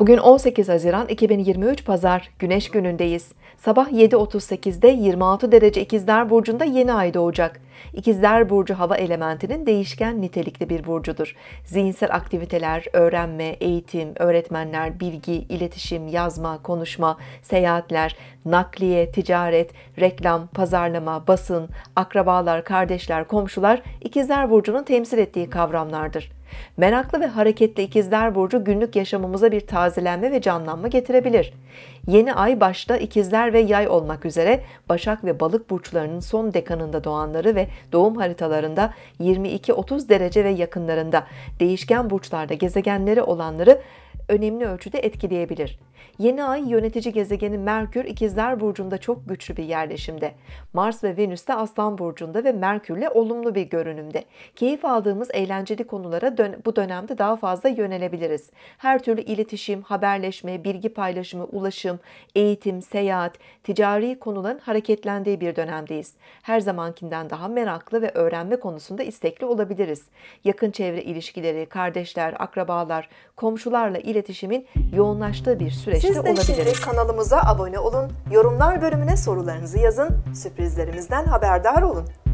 Bugün 18 Haziran 2023 Pazar Güneş günündeyiz. Sabah 7.38'de 26 derece ikizler burcunda yeni ay doğacak. İkizler burcu hava elementinin değişken nitelikli bir burcudur. Zihinsel aktiviteler, öğrenme, eğitim, öğretmenler, bilgi, iletişim, yazma, konuşma, seyahatler, nakliye, ticaret, reklam, pazarlama, basın, akrabalar, kardeşler, komşular ikizler burcunun temsil ettiği kavramlardır. Meraklı ve hareketli ikizler burcu günlük yaşamımıza bir tazelenme ve canlanma getirebilir. Yeni ay başta ikizler ve yay olmak üzere Başak ve Balık burçlarının son dekanında doğanları ve doğum haritalarında 22-30 derece ve yakınlarında değişken burçlarda gezegenleri olanları önemli ölçüde etkileyebilir. Yeni ay yönetici gezegeni Merkür ikizler burcunda çok güçlü bir yerleşimde. Mars ve Venüs de Aslan burcunda ve Merkürle olumlu bir görünümde. Keyif aldığımız eğlenceli konulara dön bu dönemde daha fazla yönelebiliriz. Her türlü iletişim, haberleşme, bilgi paylaşımı, ulaşım, eğitim, seyahat, ticari konuların hareketlendiği bir dönemdeyiz. Her zamankinden daha meraklı ve öğrenme konusunda istekli olabiliriz. Yakın çevre ilişkileri, kardeşler, akrabalar, komşularla iletişim iletişimin yoğunlaştığı bir süreçte Siz de olabiliriz. Şimdi kanalımıza abone olun, yorumlar bölümüne sorularınızı yazın, sürprizlerimizden haberdar olun.